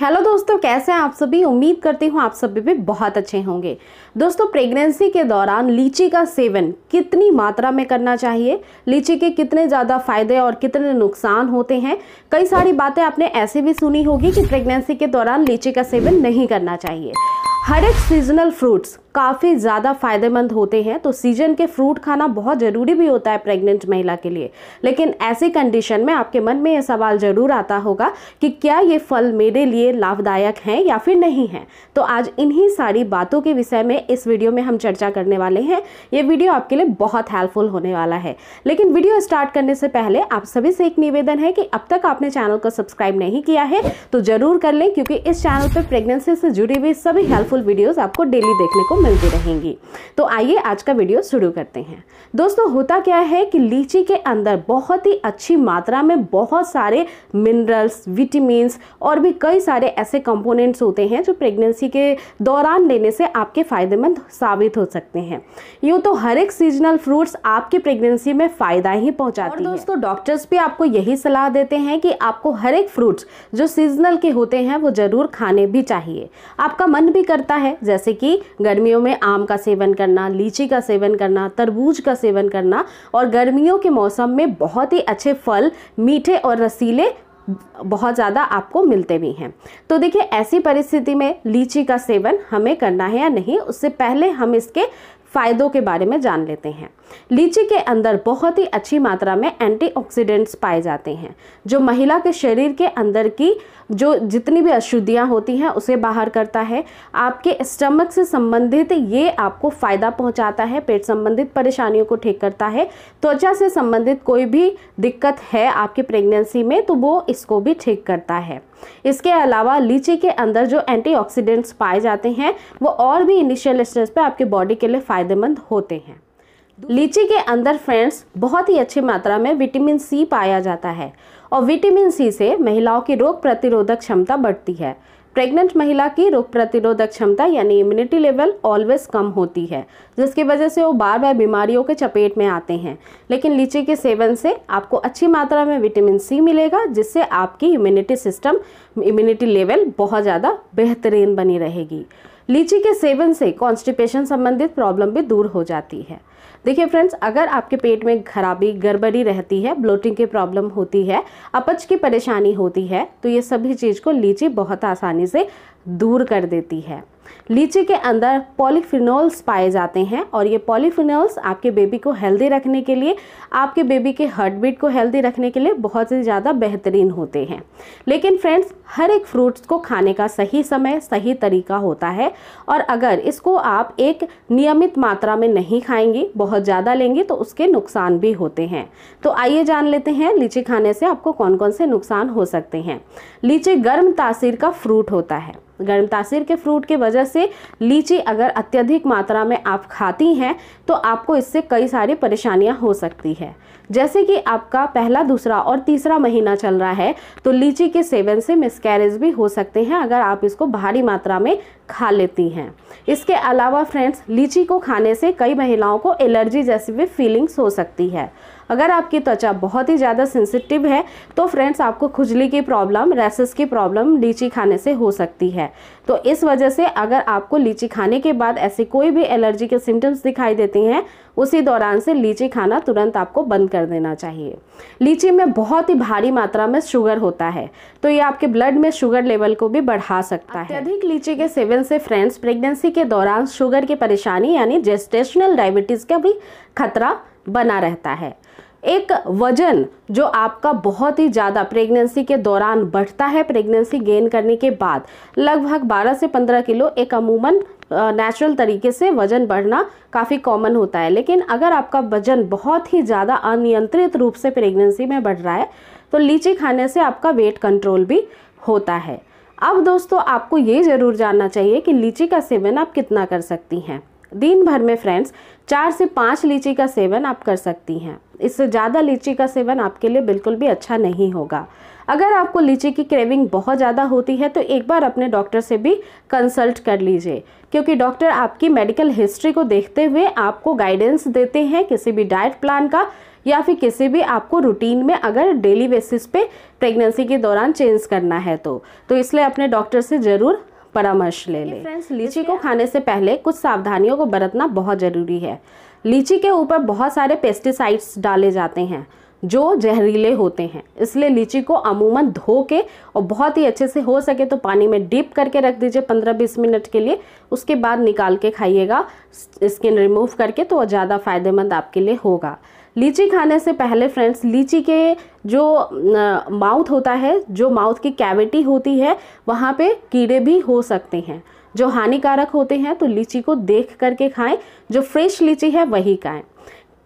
hello दोस्तों कैसे हैं आप सभी उम्मीद करती हूँ आप सभी भी बहुत अच्छे होंगे दोस्तों प्रेगनेंसी के दौरान लीची का सेवन कितनी मात्रा में करना चाहिए लीची के कितने ज़्यादा फायदे और कितने नुकसान होते हैं कई सारी बातें आपने ऐसे भी सुनी होगी कि प्रेगनेंसी के दौरान लीची का सेवन नहीं करना चाहिए हर एक सीजनल फ्रूट्स काफ़ी ज़्यादा फायदेमंद होते हैं तो सीजन के फ्रूट खाना बहुत ज़रूरी भी होता है प्रेग्नेंट महिला के लिए लेकिन ऐसी कंडीशन में आपके मन में यह सवाल ज़रूर आता होगा कि क्या ये फल मेरे लिए लाभदायक हैं या फिर नहीं हैं तो आज इन्हीं सारी बातों के विषय में इस वीडियो में हम चर्चा करने वाले हैं ये वीडियो आपके लिए बहुत हेल्पफुल होने वाला है लेकिन वीडियो स्टार्ट करने से पहले आप सभी से एक निवेदन है कि अब तक आपने चैनल को सब्सक्राइब नहीं किया है तो ज़रूर कर लें क्योंकि इस चैनल पर प्रेगनेंसी से जुड़ी हुई सभी हेल्पफुल वीडियोज़ आपको डेली देखने को मिल मिलते रहेंगी तो आइए आज का वीडियो शुरू करते हैं दोस्तों होता क्या है कि लीची के अंदर बहुत ही अच्छी मात्रा में बहुत सारे मिनरल्स विटामिन्स और भी कई सारे ऐसे कंपोनेंट्स होते हैं जो प्रेगनेंसी के दौरान लेने से आपके फ़ायदेमंद साबित हो सकते हैं यूँ तो हर एक सीजनल फ्रूट्स आपकी प्रेगनेंसी में फ़ायदा ही पहुँचाते हैं दोस्तों डॉक्टर्स भी आपको यही सलाह देते हैं कि आपको हर एक फ्रूट्स जो सीजनल के होते हैं वो ज़रूर खाने भी चाहिए आपका मन भी करता है जैसे कि गर्मी गर्मियों में आम का सेवन करना लीची का सेवन करना तरबूज का सेवन करना और गर्मियों के मौसम में बहुत ही अच्छे फल मीठे और रसीले बहुत ज़्यादा आपको मिलते भी हैं तो देखिए ऐसी परिस्थिति में लीची का सेवन हमें करना है या नहीं उससे पहले हम इसके फ़ायदों के बारे में जान लेते हैं लीची के अंदर बहुत ही अच्छी मात्रा में एंटीऑक्सीडेंट्स पाए जाते हैं जो महिला के शरीर के अंदर की जो जितनी भी अशुद्धियाँ होती हैं उसे बाहर करता है आपके स्टमक से संबंधित ये आपको फ़ायदा पहुँचाता है पेट संबंधित परेशानियों को ठीक करता है त्वचा से संबंधित कोई भी दिक्कत है आपकी प्रेगनेंसी में तो वो इसको भी ठीक करता है इसके अलावा लीची के अंदर जो एंटीऑक्सीडेंट्स पाए जाते हैं वो और भी इनिशियल स्टेज पर आपके बॉडी के लिए फ़ायदेमंद होते हैं लीची के अंदर फ्रेंड्स बहुत ही अच्छी मात्रा में विटामिन सी पाया जाता है और विटामिन सी से महिलाओं की रोग प्रतिरोधक क्षमता बढ़ती है प्रेग्नेंट महिला की रोग प्रतिरोधक क्षमता यानी इम्यूनिटी लेवल ऑलवेज कम होती है जिसकी वजह से वो बार बार बीमारियों के चपेट में आते हैं लेकिन लीची के सेवन से आपको अच्छी मात्रा में विटामिन सी मिलेगा जिससे आपकी इम्यूनिटी सिस्टम इम्यूनिटी लेवल बहुत ज़्यादा बेहतरीन बनी रहेगी लीची के सेवन से कॉन्स्टिपेशन संबंधित प्रॉब्लम भी दूर हो जाती है देखिए फ्रेंड्स अगर आपके पेट में खराबी गड़बड़ी रहती है ब्लोटिंग की प्रॉब्लम होती है अपच की परेशानी होती है तो ये सभी चीज़ को लीची बहुत आसानी से दूर कर देती है लीची के अंदर पॉलीफिनोल्स पाए जाते हैं और ये पॉलीफिनोल्स आपके बेबी को हेल्दी रखने के लिए आपके बेबी के हार्ट बीट को हेल्दी रखने के लिए बहुत ही ज़्यादा बेहतरीन होते हैं लेकिन फ्रेंड्स हर एक फ्रूट्स को खाने का सही समय सही तरीका होता है और अगर इसको आप एक नियमित मात्रा में नहीं खाएंगे बहुत ज़्यादा लेंगे तो उसके नुकसान भी होते हैं तो आइए जान लेते हैं लीची खाने से आपको कौन कौन से नुकसान हो सकते हैं लीची गर्म तासीर का फ्रूट होता है गर्म तासीर के फ्रूट की वजह से लीची अगर अत्यधिक मात्रा में आप खाती हैं तो आपको इससे कई सारी परेशानियां हो सकती है जैसे कि आपका पहला दूसरा और तीसरा महीना चल रहा है तो लीची के सेवन से मिसकैरेज भी हो सकते हैं अगर आप इसको भारी मात्रा में खा लेती हैं इसके अलावा फ्रेंड्स लीची को खाने से कई महिलाओं को एलर्जी जैसी भी फीलिंग्स हो सकती है अगर आपकी त्वचा बहुत ही ज़्यादा सेंसिटिव है तो फ्रेंड्स आपको खुजली की प्रॉब्लम रेसेस की प्रॉब्लम लीची खाने से हो सकती है तो इस वजह से अगर आपको लीची खाने के बाद ऐसी कोई भी एलर्जी के सिम्टम्स दिखाई देती हैं उसी दौरान से लीची खाना तुरंत आपको बंद कर देना चाहिए लीची में बहुत ही भारी मात्रा में शुगर होता है तो ये आपके ब्लड में शुगर लेवल को भी बढ़ा सकता है अत्यधिक लीची के सेवन कारण से फ्रेंड्स प्रेगनेंसी के दौरान शुगर की परेशानी यानी जेस्टेशनल डायबिटीज़ का भी खतरा बना रहता है एक वजन जो आपका बहुत ही ज़्यादा प्रेगनेंसी के दौरान बढ़ता है प्रेगनेंसी गेन करने के बाद लगभग 12 से 15 किलो एक अमूमन नेचुरल तरीके से वजन बढ़ना काफ़ी कॉमन होता है लेकिन अगर आपका वजन बहुत ही ज़्यादा अनियंत्रित रूप से प्रेगनेंसी में बढ़ रहा है तो लीची खाने से आपका वेट कंट्रोल भी होता है अब दोस्तों आपको ये ज़रूर जानना चाहिए कि लीची का सेवन आप कितना कर सकती हैं दिन भर में फ्रेंड्स चार से पाँच लीची का सेवन आप कर सकती हैं इससे ज़्यादा लीची का सेवन आपके लिए बिल्कुल भी अच्छा नहीं होगा अगर आपको लीची की क्रेविंग बहुत ज़्यादा होती है तो एक बार अपने डॉक्टर से भी कंसल्ट कर लीजिए क्योंकि डॉक्टर आपकी मेडिकल हिस्ट्री को देखते हुए आपको गाइडेंस देते हैं किसी भी डाइट प्लान का या फिर किसी भी आपको रूटीन में अगर डेली बेसिस पे प्रेगनेंसी के दौरान चेंज करना है तो, तो इसलिए अपने डॉक्टर से ज़रूर परामर्श ले लें फ्रेंड्स लीची को खाने से पहले कुछ सावधानियों को बरतना बहुत ज़रूरी है लीची के ऊपर बहुत सारे पेस्टिसाइड्स डाले जाते हैं जो जहरीले होते हैं इसलिए लीची को अमूमन धो के और बहुत ही अच्छे से हो सके तो पानी में डिप करके रख दीजिए 15-20 मिनट के लिए उसके बाद निकाल के खाइएगा स्किन रिमूव करके तो ज़्यादा फ़ायदेमंद आपके लिए होगा लीची खाने से पहले फ्रेंड्स लीची के जो माउथ होता है जो माउथ की कैविटी होती है वहाँ पे कीड़े भी हो सकते हैं जो हानिकारक होते हैं तो लीची को देख करके खाएं जो फ्रेश लीची है वही खाएं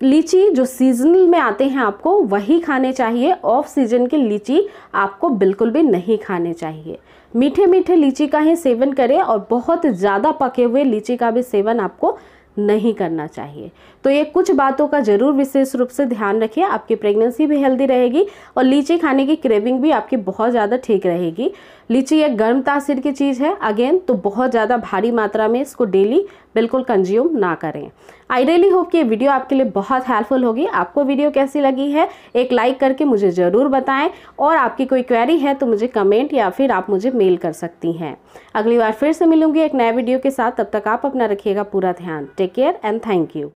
लीची जो सीजनल में आते हैं आपको वही खाने चाहिए ऑफ सीजन की लीची आपको बिल्कुल भी नहीं खाने चाहिए मीठे मीठे लीची का ही सेवन करें और बहुत ज़्यादा पके हुए लीची का भी सेवन आपको नहीं करना चाहिए तो ये कुछ बातों का ज़रूर विशेष रूप से ध्यान रखिए आपकी प्रेगनेंसी भी हेल्दी रहेगी और लीची खाने की क्रेविंग भी आपकी बहुत ज़्यादा ठीक रहेगी लीची एक गर्म तासीर की चीज़ है अगेन तो बहुत ज़्यादा भारी मात्रा में इसको डेली बिल्कुल कंज्यूम ना करें आई रियली होप कि ये वीडियो आपके लिए बहुत हेल्पफुल होगी आपको वीडियो कैसी लगी है एक लाइक करके मुझे ज़रूर बताएं और आपकी कोई क्वेरी है तो मुझे कमेंट या फिर आप मुझे मेल कर सकती हैं अगली बार फिर से मिलूंगी एक नए वीडियो के साथ तब तक आप अपना रखिएगा पूरा ध्यान take care and thank you